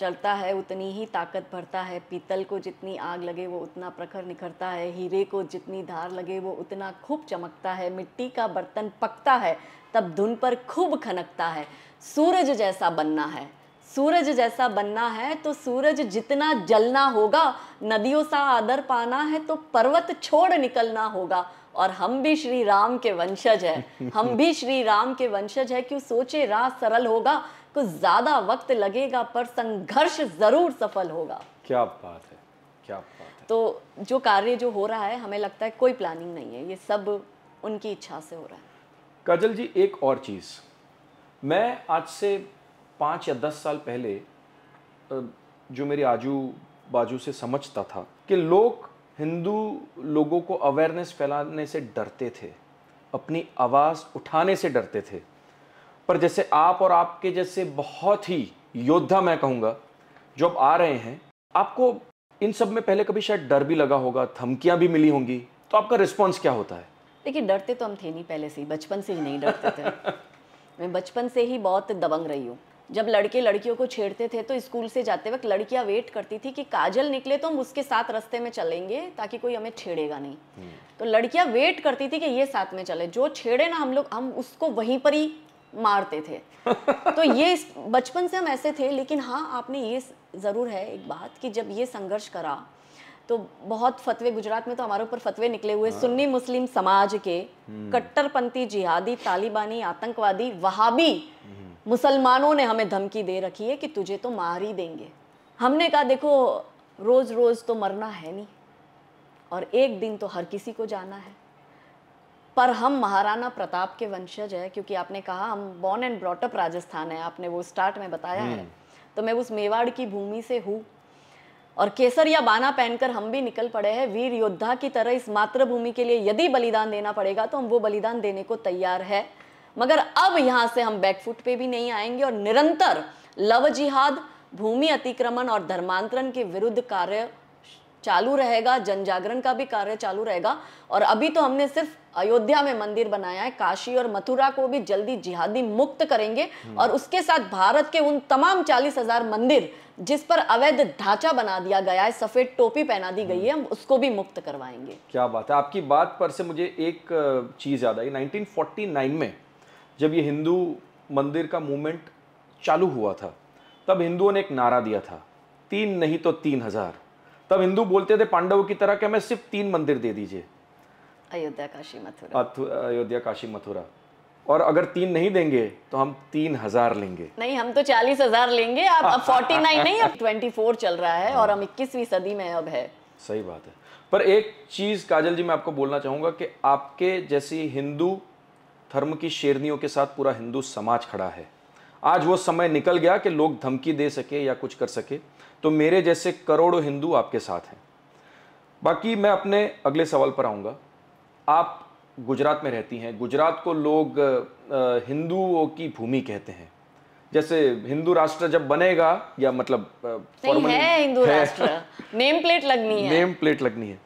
चलता है उतनी ही ताकत भरता है पीतल को जितनी आग लगे वो उतना प्रखर निखरता है हीरे को जितनी धार लगे वो उतना खूब चमकता है मिट्टी का बर्तन पकता है तब धुन पर खूब खनकता है सूरज जैसा बनना है सूरज जैसा बनना है तो सूरज जितना जलना होगा नदियों सा आदर पाना है तो पर्वत छोड़ निकलना होगा और हम भी श्री राम के वंशज हैं हम भी श्री राम के वंशज हैं क्यों सोचे राह सरल होगा कुछ ज्यादा वक्त लगेगा पर संघर्ष जरूर सफल होगा क्या बात है क्या बात है तो जो कार्य जो हो रहा है हमें लगता है कोई प्लानिंग नहीं है ये सब उनकी इच्छा से हो रहा है काजल जी एक और चीज़ मैं आज से पाँच या दस साल पहले जो मेरे आजू बाजू से समझता था कि लोग हिंदू लोगों को अवेयरनेस फैलाने से डरते थे अपनी आवाज़ उठाने से डरते थे पर जैसे आप और आपके जैसे बहुत ही योद्धा मैं कहूँगा जो अब आ रहे हैं आपको इन सब में पहले कभी शायद डर भी लगा होगा धमकियाँ भी मिली होंगी तो आपका रिस्पॉन्स क्या होता है देखिए डरते तो हम थे नहीं पहले से ही बचपन से ही नहीं डरते थे मैं बचपन से ही बहुत दबंग रही हूँ जब लड़के लड़कियों को छेड़ते थे तो स्कूल से जाते वक्त लड़कियां वेट करती थी कि काजल निकले तो हम उसके साथ रस्ते में चलेंगे ताकि कोई हमें छेड़ेगा नहीं हम्म। तो लड़कियां वेट करती थी कि ये साथ में चले जो छेड़े ना हम लोग हम उसको वहीं पर ही मारते थे तो ये बचपन से हम ऐसे थे लेकिन हाँ आपने ये ज़रूर है एक बात कि जब ये संघर्ष करा तो बहुत फतवे गुजरात में तो हमारे ऊपर फतवे निकले हुए हाँ। सुन्नी मुस्लिम समाज के हम्म। कट्टरपंथी जिहादी तालिबानी आतंकवादी वहाबी हम्म। मुसलमानों ने हमें धमकी दे रखी है कि तुझे तो मार ही देंगे हमने कहा देखो रोज़ रोज़ तो मरना है नहीं और एक दिन तो हर किसी को जाना है पर हम महाराणा प्रताप के वंशज है क्योंकि आपने कहा हम बॉर्न एंड ब्रॉटअप राजस्थान है आपने वो स्टार्ट में बताया है हम्म। तो मैं उस मेवाड़ की भूमि से हूँ और केसर या बाना पहनकर हम भी निकल पड़े हैं वीर योद्धा की तरह इस मातृभूमि के लिए यदि बलिदान देना पड़ेगा तो हम वो बलिदान देने को तैयार है मगर अब यहां से हम बैकफुट पे भी नहीं आएंगे और निरंतर लव जिहाद भूमि अतिक्रमण और धर्मांतरण के विरुद्ध कार्य चालू रहेगा जन जागरण का भी कार्य चालू रहेगा और अभी तो हमने सिर्फ अयोध्या में मंदिर बनाया है काशी और मथुरा को भी जल्दी जिहादी मुक्त करेंगे हम्म। और उसके साथ भारत के उन तमाम चालीस हजार मंदिर जिस पर अवैध ढांचा बना दिया गया है सफेद टोपी पहना दी गई है हम उसको भी मुक्त करवाएंगे क्या बात है आपकी बात पर से मुझे एक चीज याद आई नाइनटीन में जब ये हिंदू मंदिर का मूवमेंट चालू हुआ था तब हिंदुओं ने एक नारा दिया था तीन नहीं तो तीन हजार तब हिंदू बोलते थे पांडवों की तरह कि हमें सिर्फ तीन मंदिर दे दीजिए अयोध्या काशी मथुरा अयोध्या काशी मथुरा और अगर तीन नहीं देंगे तो हम तीन हजार लेंगे नहीं हम तो चालीस हजार लेंगे आप अब फोर्टी नाइन नहीं अब ट्वेंटी फोर चल रहा है और हम इक्कीसवीं सदी में अब है सही बात है पर एक चीज काजल जी मैं आपको बोलना चाहूंगा कि आपके जैसी हिंदू धर्म की शेरनियों के साथ पूरा हिंदू समाज खड़ा है आज वो समय निकल गया कि लोग धमकी दे सके या कुछ कर सके तो मेरे जैसे करोड़ों हिंदू आपके साथ हैं बाकी मैं अपने अगले सवाल पर आऊँगा आप गुजरात में रहती हैं गुजरात को लोग हिंदुओं की भूमि कहते हैं जैसे हिंदू राष्ट्र जब बनेगा या मतलब है हिंदू राष्ट्र नेम प्लेट लगनी है नेम प्लेट लगनी है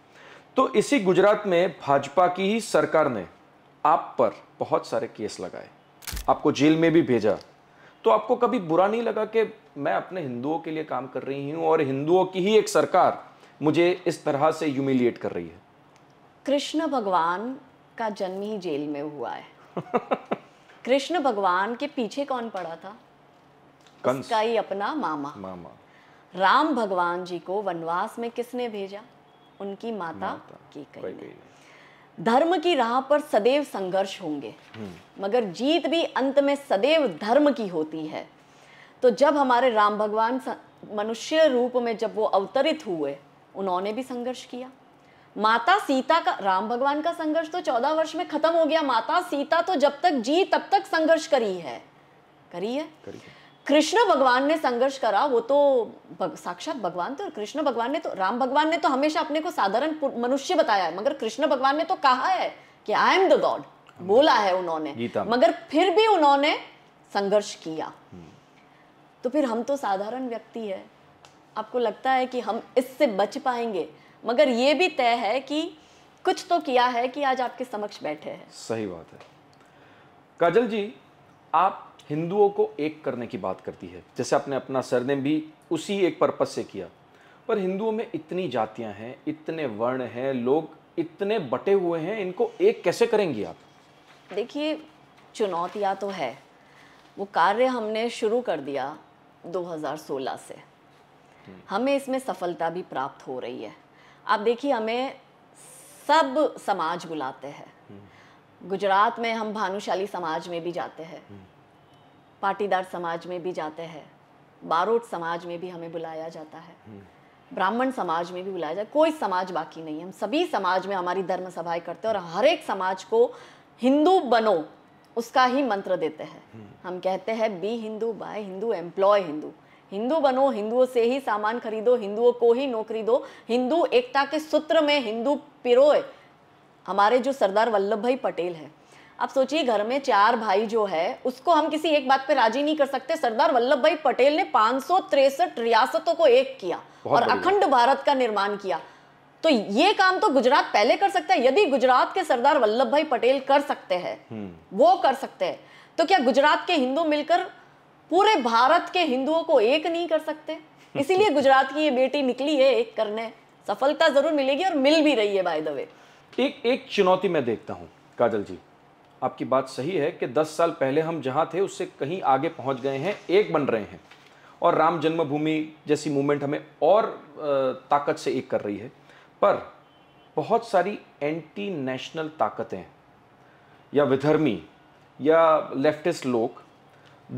तो इसी गुजरात में भाजपा की ही सरकार ने आप पर बहुत सारे केस लगाए आपको जेल में भी भेजा तो आपको कभी बुरा नहीं लगा कि मैं अपने हिंदुओं के लिए काम कर रही हूँ और हिंदुओं की ही एक सरकार मुझे इस तरह से ह्यूमिलिएट कर रही है कृष्ण भगवान का जन्म ही जेल में हुआ है कृष्ण भगवान के पीछे कौन पड़ा था कंस का ही अपना मामा मामा राम भगवान जी को वनवास में किसने भेजा उनकी माता, माता की कई धर्म की राह पर सदैव संघर्ष होंगे मगर जीत भी अंत में सदैव धर्म की होती है तो जब हमारे राम भगवान मनुष्य रूप में जब वो अवतरित हुए उन्होंने भी संघर्ष किया माता सीता का राम भगवान का संघर्ष तो चौदह वर्ष में खत्म हो गया माता सीता तो जब तक जी तब तक संघर्ष करी है करी है, करी है। कृष्ण भगवान ने संघर्ष करा वो तो भग, साक्षात भगवान थे तो, और कृष्ण भगवान ने तो राम भगवान ने तो हमेशा अपने को साधारण मनुष्य बताया है मगर कृष्ण भगवान ने तो कहा है कि आई एम द गॉड बोला है उन्होंने मगर फिर भी उन्होंने संघर्ष किया हम्म। तो फिर हम तो साधारण व्यक्ति है आपको लगता है कि हम इससे बच पाएंगे मगर ये भी तय है कि कुछ तो किया है कि आज आपके समक्ष बैठे हैं सही बात है काजल जी आप हिंदुओं को एक करने की बात करती है जैसे आपने अपना सरनेम भी उसी एक पर्पज़ से किया पर हिंदुओं में इतनी जातियां हैं इतने वर्ण हैं लोग इतने बटे हुए हैं इनको एक कैसे करेंगी आप देखिए चुनौतियाँ तो है वो कार्य हमने शुरू कर दिया 2016 से हम्म। हमें इसमें सफलता भी प्राप्त हो रही है आप देखिए हमें सब समाज बुलाते हैं हम्म। गुजरात में हम भानुशाली समाज में भी जाते हैं हम्म। पाटीदार समाज में भी जाते हैं बारोट समाज में भी हमें बुलाया जाता है हम्म। ब्राह्मण समाज में भी बुलाया जाए कोई समाज बाकी नहीं हम सभी समाज में हमारी धर्म सभाएं करते हैं और हर एक समाज को हिंदू बनो उसका ही मंत्र देते हैं हम्म। हम कहते हैं be Hindu buy Hindu employ Hindu Hindu बनो हिंदुओं से ही सामान खरीदो हिंदुओं को ही नौकरी दो हिंदू एकता के सूत्र में हिंदू पिरोए हमारे जो सरदार वल्लभ भाई पटेल है आप सोचिए घर में चार भाई जो है उसको हम किसी एक बात पे राजी नहीं कर सकते सरदार वल्लभ भाई पटेल ने पांच रियासतों को एक किया और अखंड भारत का निर्माण किया तो ये काम तो गुजरात पहले कर सकता है यदि गुजरात के सरदार वल्लभ भाई पटेल कर सकते हैं हम्म। वो कर सकते हैं तो क्या गुजरात के हिंदू मिलकर पूरे भारत के हिंदुओं को एक नहीं कर सकते इसीलिए गुजरात की ये बेटी निकली है एक करने सफलता जरूर मिलेगी और मिल भी रही है बाय द वे एक एक चुनौती मैं देखता हूँ काजल जी आपकी बात सही है कि 10 साल पहले हम जहाँ थे उससे कहीं आगे पहुँच गए हैं एक बन रहे हैं और राम जन्मभूमि जैसी मूवमेंट हमें और ताकत से एक कर रही है पर बहुत सारी एंटी नेशनल ताकतें या विधर्मी या लेफ्टिस्ट लोग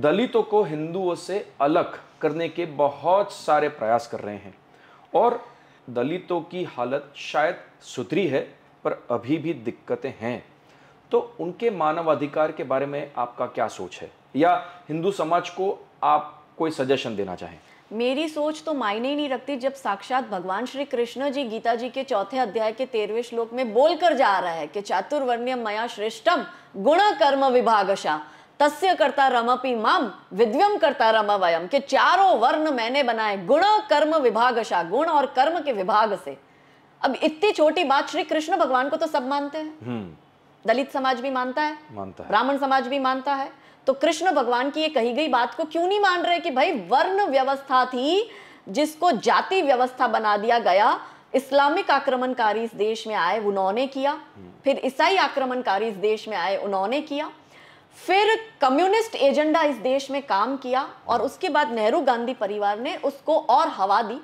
दलितों को हिंदुओं से अलग करने के बहुत सारे प्रयास कर रहे हैं और दलितों की हालत शायद सुधरी है पर अभी भी दिक्कतें हैं तो उनके मानवाधिकार के बारे में आपका क्या सोच है या हिंदू समाज को आप कोई सजेशन देना चाहें मेरी सोच तो मायने ही नहीं रखती जब साक्षात भगवान श्री कृष्ण जी गीता जी के चौथे अध्याय के तेरहवें श्लोक में बोलकर जा रहा है कि चातुर्वर्ण्य मया श्रेष्ठम गुण कर्म विभागशा तस्य करता रमपी माम विद्यम करता रम वयम के चारों वर्ण मैंने बनाए गुण कर्म विभागशा गुण और कर्म के विभाग से अब इतनी छोटी बात श्री कृष्ण भगवान को तो सब मानते हैं हम्म। दलित समाज भी मानता है मानता है ब्राह्मण समाज भी मानता है तो कृष्ण भगवान की ये कही गई बात को क्यों नहीं मान रहे कि भाई वर्ण व्यवस्था थी जिसको जाति व्यवस्था बना दिया गया इस्लामिक आक्रमणकारी इस देश में आए उन्होंने किया हम्म। फिर ईसाई आक्रमणकारी इस देश में आए उन्होंने किया फिर कम्युनिस्ट एजेंडा इस देश में काम किया और हम्म। उसके बाद नेहरू गांधी परिवार ने उसको और हवा दी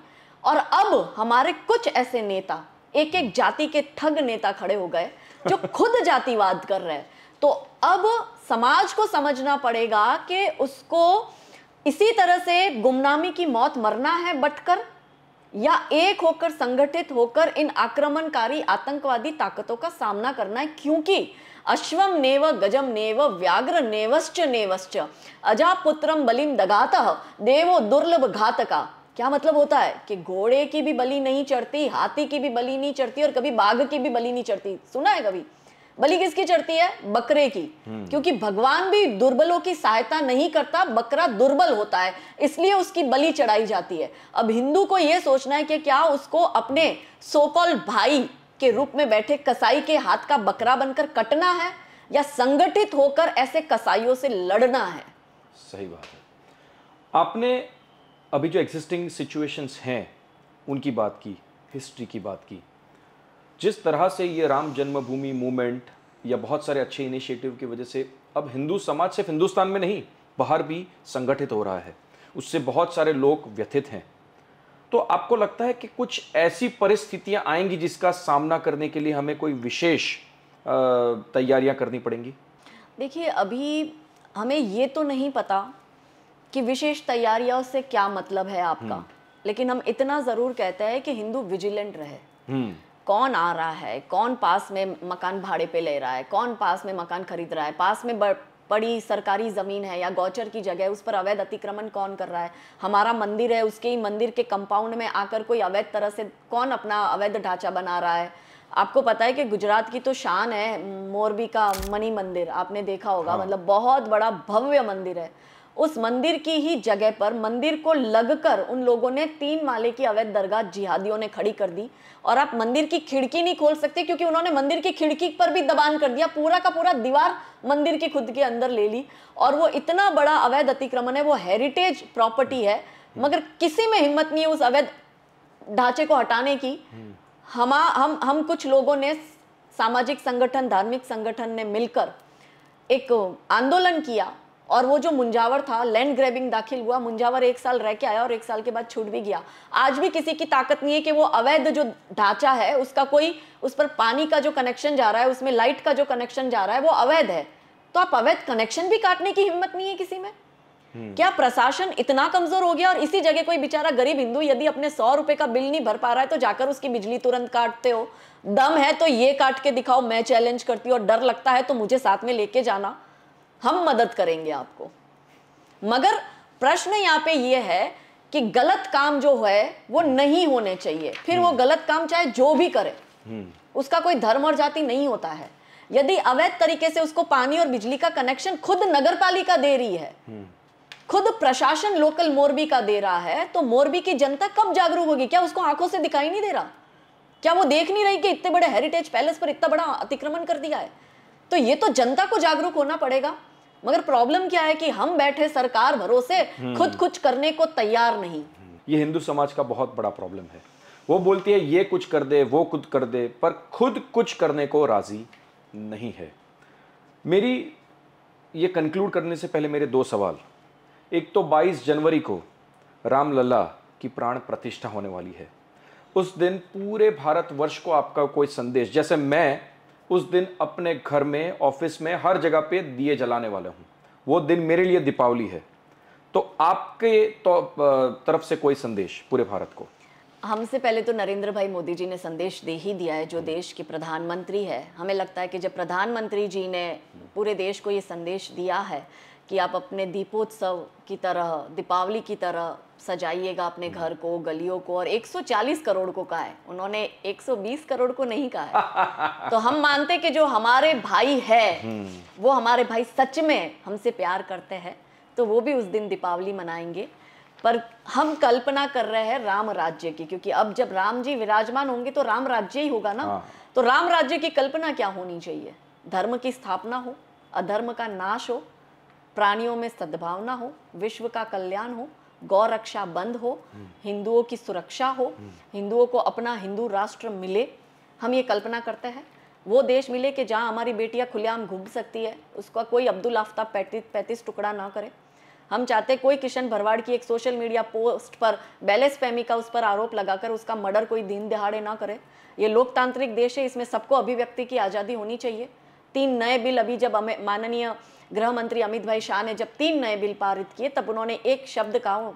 और अब हमारे कुछ ऐसे नेता एक एक जाति के ठग नेता खड़े हो गए जो खुद जातिवाद कर रहे हैं तो अब समाज को समझना पड़ेगा कि उसको इसी तरह से गुमनामी की मौत मरना है बटकर या एक होकर संगठित होकर इन आक्रमणकारी आतंकवादी ताकतों का सामना करना है क्योंकि अश्वम नेव गजम नेव व्याघ्र नेवश्च नेवश्च अजापुत्रम बलिम दगात देवो दुर्लभ घातका क्या मतलब होता है कि घोड़े की भी बलि नहीं चढ़ती हाथी की भी बलि नहीं चढ़ती और कभी बाघ की भी बलि नहीं चढ़ती सुना है कभी बलि किसकी चढ़ती है बकरे की हम्म। क्योंकि भगवान भी दुर्बलों की सहायता नहीं करता बकरा दुर्बल होता है इसलिए उसकी बलि चढ़ाई जाती है अब हिंदू को यह सोचना है कि क्या उसको अपने सोकॉल भाई के रूप में बैठे कसाई के हाथ का बकरा बनकर कटना है या संगठित होकर ऐसे कसाईयों से लड़ना है सही बात है आपने अभी जो एग्जिस्टिंग सिचुएशंस हैं उनकी बात की हिस्ट्री की बात की जिस तरह से ये राम जन्मभूमि मूवमेंट या बहुत सारे अच्छे इनिशिएटिव की वजह से अब हिंदू समाज सिर्फ हिंदुस्तान में नहीं बाहर भी संगठित हो रहा है उससे बहुत सारे लोग व्यथित हैं तो आपको लगता है कि कुछ ऐसी परिस्थितियां आएंगी जिसका सामना करने के लिए हमें कोई विशेष तैयारियां करनी पड़ेंगी देखिए अभी हमें ये तो नहीं पता कि विशेष तैयारियां से क्या मतलब है आपका हम्म। लेकिन हम इतना ज़रूर कहते हैं कि हिंदू विजिलेंट रहे हम्म। कौन आ रहा है कौन पास में मकान भाड़े पे ले रहा है कौन पास में मकान खरीद रहा है पास में बड़ी सरकारी ज़मीन है या गौचर की जगह है उस पर अवैध अतिक्रमण कौन कर रहा है हमारा मंदिर है उसके ही मंदिर के कंपाउंड में आकर कोई अवैध तरह से कौन अपना अवैध ढांचा बना रहा है आपको पता है कि गुजरात की तो शान है मोरबी का मणि मंदिर आपने देखा होगा हाँ। मतलब बहुत बड़ा भव्य मंदिर है उस मंदिर की ही जगह पर मंदिर को लगकर उन लोगों ने तीन माले की अवैध दरगाह जिहादियों ने खड़ी कर दी और आप मंदिर की खिड़की नहीं खोल सकते क्योंकि उन्होंने मंदिर की खिड़की पर भी दबान कर दिया पूरा का पूरा दीवार मंदिर की खुद के अंदर ले ली और वो इतना बड़ा अवैध अतिक्रमण है वो हेरिटेज प्रॉपर्टी है मगर किसी में हिम्मत नहीं है उस अवैध ढांचे को हटाने की हम हम हम कुछ लोगों ने सामाजिक संगठन धार्मिक संगठन ने मिलकर एक आंदोलन किया और वो जो मुंजावर था लैंड ग्रैबिंग दाखिल हुआ मुंजावर एक साल रह के आया और एक साल के बाद छूट भी गया आज भी किसी की ताकत नहीं है कि वो अवैध जो ढांचा है उसका कोई उस पर पानी का जो कनेक्शन जा रहा है उसमें लाइट का जो कनेक्शन जा रहा है वो अवैध है तो आप अवैध कनेक्शन भी काटने की हिम्मत नहीं है किसी में हम्म। क्या प्रशासन इतना कमजोर हो गया और इसी जगह कोई बेचारा गरीब हिंदू यदि अपने सौ रुपए का बिल नहीं भर पा रहा है तो जाकर उसकी बिजली तुरंत काटते हो दम है तो ये काट के दिखाओ मैं चैलेंज करती हूँ और डर लगता है तो मुझे साथ में लेके जाना हम मदद करेंगे आपको मगर प्रश्न यहाँ पे ये है कि गलत काम जो है वो नहीं होने चाहिए फिर वो हम्म। गलत काम चाहे जो भी करे हम्म। उसका कोई धर्म और जाति नहीं होता है यदि अवैध तरीके से उसको पानी और बिजली का कनेक्शन खुद नगर पालिका दे रही है हम्म। खुद प्रशासन लोकल मोरबी का दे रहा है तो मोरबी की जनता कब जागरूक होगी क्या उसको आंखों से दिखाई नहीं दे रहा क्या वो देख नहीं रही कि इतने बड़े हेरिटेज पैलेस पर इतना बड़ा अतिक्रमण कर दिया है तो ये तो जनता को जागरूक होना पड़ेगा मगर प्रॉब्लम क्या है कि हम बैठे सरकार भरोसे हम्म। खुद कुछ करने को तैयार नहीं हम्म। ये हिंदू समाज का बहुत बड़ा प्रॉब्लम है वो बोलती है ये कुछ कर दे वो कुछ कर दे पर खुद कुछ करने को राजी नहीं है मेरी ये कंक्लूड करने से पहले मेरे दो सवाल एक तो 22 जनवरी को रामलला की प्राण प्रतिष्ठा होने वाली है उस दिन पूरे भारतवर्ष को आपका कोई संदेश जैसे मैं उस दिन अपने घर में ऑफिस में हर जगह पे दिए जलाने वाला हूँ वो दिन मेरे लिए दीपावली है तो आपके तो तरफ से कोई संदेश पूरे भारत को हमसे पहले तो नरेंद्र भाई मोदी जी ने संदेश दे ही दिया है जो हम्म। देश के प्रधानमंत्री है हमें लगता है कि जब प्रधानमंत्री जी ने पूरे देश को ये संदेश दिया है कि आप अपने दीपोत्सव की तरह दीपावली की तरह सजाइएगा अपने हम्म। घर को गलियों को और 140 करोड़ को कहा है उन्होंने 120 करोड़ को नहीं कहा है तो हम मानते कि जो हमारे भाई है हम्म। वो हमारे भाई सच में हमसे प्यार करते हैं तो वो भी उस दिन दीपावली मनाएंगे पर हम कल्पना कर रहे हैं राम राज्य की क्योंकि अब जब राम जी विराजमान होंगे तो राम राज्य ही होगा ना हाँ। तो राम राज्य की कल्पना क्या होनी चाहिए धर्म की स्थापना हो अधर्म का नाश हो प्राणियों में सद्भावना हो विश्व का कल्याण हो गौ रक्षा बंद हो हिंदुओं की सुरक्षा हो हिंदुओं को अपना हिंदू राष्ट्र मिले हम ये कल्पना करते हैं वो देश मिले कि जहाँ हमारी बेटियाँ खुलेआम घूम सकती है उसका कोई अब्दुल आफ्ताब पैंतीस पैंतीस टुकड़ा ना करे हम चाहते कोई किशन भरवाड़ की एक सोशल मीडिया पोस्ट पर बैलेंस पैमी का उस पर आरोप लगाकर उसका मर्डर कोई दिन दिहाड़े ना करे ये लोकतांत्रिक देश है इसमें सबको अभिव्यक्ति की आज़ादी होनी चाहिए तीन नए बिल अभी जब माननीय गृह मंत्री अमित भाई शाह ने जब तीन नए बिल पारित किए तब उन्होंने एक शब्द कहा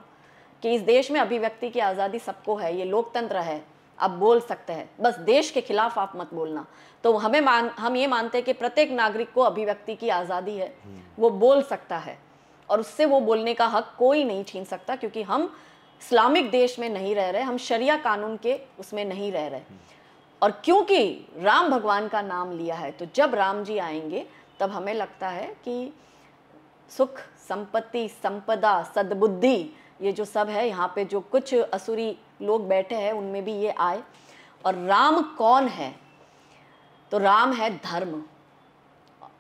कि इस देश में अभिव्यक्ति की आज़ादी सबको है ये लोकतंत्र है आप बोल सकते हैं बस देश के खिलाफ आप मत बोलना तो हमें मान हम ये मानते हैं कि प्रत्येक नागरिक को अभिव्यक्ति की आज़ादी है वो बोल सकता है और उससे वो बोलने का हक कोई नहीं छीन सकता क्योंकि हम इस्लामिक देश में नहीं रह रहे हम शरिया कानून के उसमें नहीं रह रहे और क्योंकि राम भगवान का नाम लिया है तो जब राम जी आएंगे तब हमें लगता है कि सुख संपत्ति संपदा सद्बुद्धि ये जो सब है यहाँ पे जो कुछ असुरी लोग बैठे हैं उनमें भी ये आए और राम कौन है तो राम है धर्म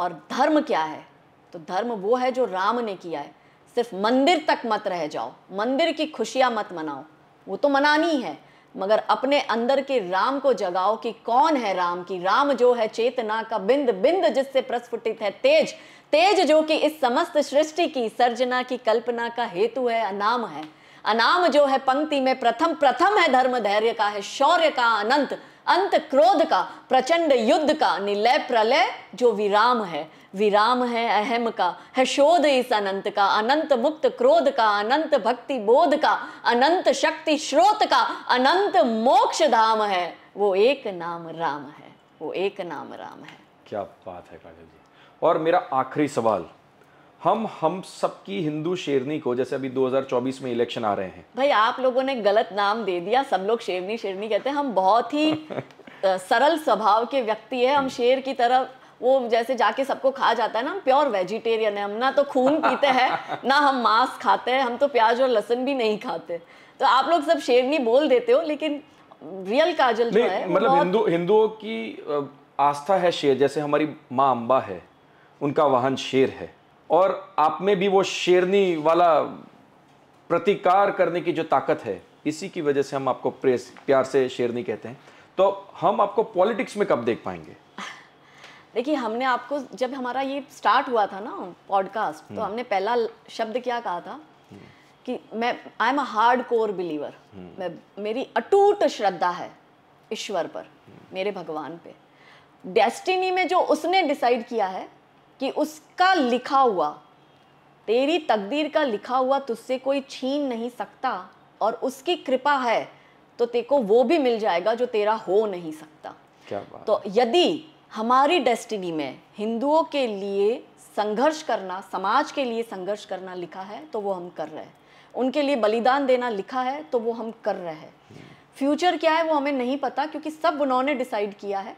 और धर्म क्या है तो धर्म वो है जो राम ने किया है सिर्फ मंदिर तक मत रह जाओ मंदिर की खुशियाँ मत मनाओ वो तो मनानी है मगर अपने अंदर के राम को जगाओ कि कौन है राम की राम जो है चेतना का बिंद बिंद जिससे प्रस्फुटित है तेज तेज जो कि इस समस्त सृष्टि की सर्जना की कल्पना का हेतु है नाम है अनाम जो है पंक्ति में प्रथम प्रथम है धर्म धैर्य का है शौर्य का अनंत अंत क्रोध का प्रचंड युद्ध का निलय प्रलय जो विराम है विराम है अहम का है शोध इस अनंत का अनंत मुक्त क्रोध का अनंत भक्ति बोध का अनंत शक्ति श्रोत का अनंत मोक्ष धाम है वो एक नाम राम है वो एक नाम राम है क्या बात है काजल जी और मेरा आखिरी सवाल हम हम सबकी हिंदू शेरनी को जैसे अभी 2024 में इलेक्शन आ रहे हैं भाई आप लोगों ने गलत नाम दे दिया सब लोग शेरनी शेरनी कहते हैं हम बहुत ही सरल स्वभाव के व्यक्ति है हम शेर की तरह वो जैसे जाके सबको खा जाता है ना हम प्योर वेजिटेरियन है हम ना तो खून पीते हैं ना हम मांस खाते हैं हम तो प्याज और लहसुन भी नहीं खाते तो आप लोग सब शेरनी बोल देते हो लेकिन रियल काजल जो है मतलब हिंदू हिंदुओं की आस्था है शेर जैसे हमारी माँ अम्बा है उनका वाहन शेर है और आप में भी वो शेरनी वाला प्रतिकार करने की जो ताकत है इसी की वजह से हम आपको प्रेस प्यार से शेरनी कहते हैं तो हम आपको पॉलिटिक्स में कब देख पाएंगे देखिए हमने आपको जब हमारा ये स्टार्ट हुआ था ना पॉडकास्ट तो हम्म। हमने पहला शब्द क्या कहा था हम्म। कि मैं I am a hard core believer मैं मेरी अटूट श्रद्धा है ईश्वर पर हम्म। मेरे भगवान पे डेस्टिनी में जो उसने डिसाइड किया है कि उसका लिखा हुआ तेरी तकदीर का लिखा हुआ तुझसे कोई छीन नहीं सकता और उसकी कृपा है तो तेरे को वो भी मिल जाएगा जो तेरा हो नहीं सकता क्या बात तो यदि हमारी डेस्टिनी में हिंदुओं के लिए संघर्ष करना समाज के लिए संघर्ष करना लिखा है तो वो हम कर रहे हैं उनके लिए बलिदान देना लिखा है तो वो हम कर रहे हैं हम्म। फ्यूचर क्या है वो हमें नहीं पता क्योंकि सब उन्होंने डिसाइड किया है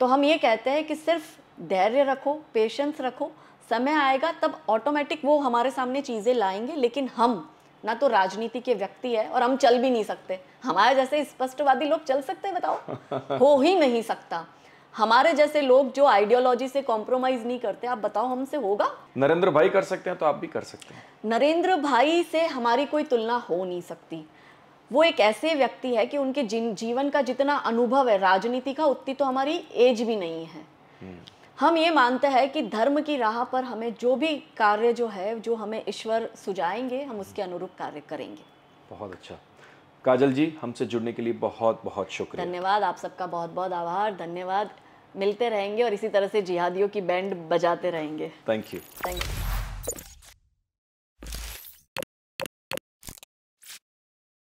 तो हम ये कहते हैं कि सिर्फ धैर्य रखो पेशेंस रखो समय आएगा तब ऑटोमेटिक वो हमारे सामने चीज़ें लाएंगे लेकिन हम ना तो राजनीति के व्यक्ति है और हम चल भी नहीं सकते हमारे जैसे स्पष्टवादी लोग चल सकते हैं बताओ हो ही नहीं सकता हमारे जैसे लोग जो आइडियोलॉजी से कॉम्प्रोमाइज नहीं करते आप बताओ हमसे होगा नरेंद्र भाई कर सकते हैं तो आप भी कर सकते हैं नरेंद्र भाई से हमारी कोई तुलना हो नहीं सकती वो एक ऐसे व्यक्ति है कि उनके जीवन का जितना अनुभव है राजनीति का उतनी तो हमारी एज भी नहीं है हम्म। हम ये मानते हैं कि धर्म की राह पर हमें जो भी कार्य जो है जो हमें ईश्वर सुझाएंगे हम उसके अनुरूप कार्य करेंगे बहुत अच्छा काजल जी हमसे जुड़ने के लिए बहुत बहुत शुक्रिया धन्यवाद आप सबका बहुत बहुत आभार धन्यवाद मिलते रहेंगे और इसी तरह से जिहादियों की बैंड बजाते रहेंगे थैंक यू थैंक यू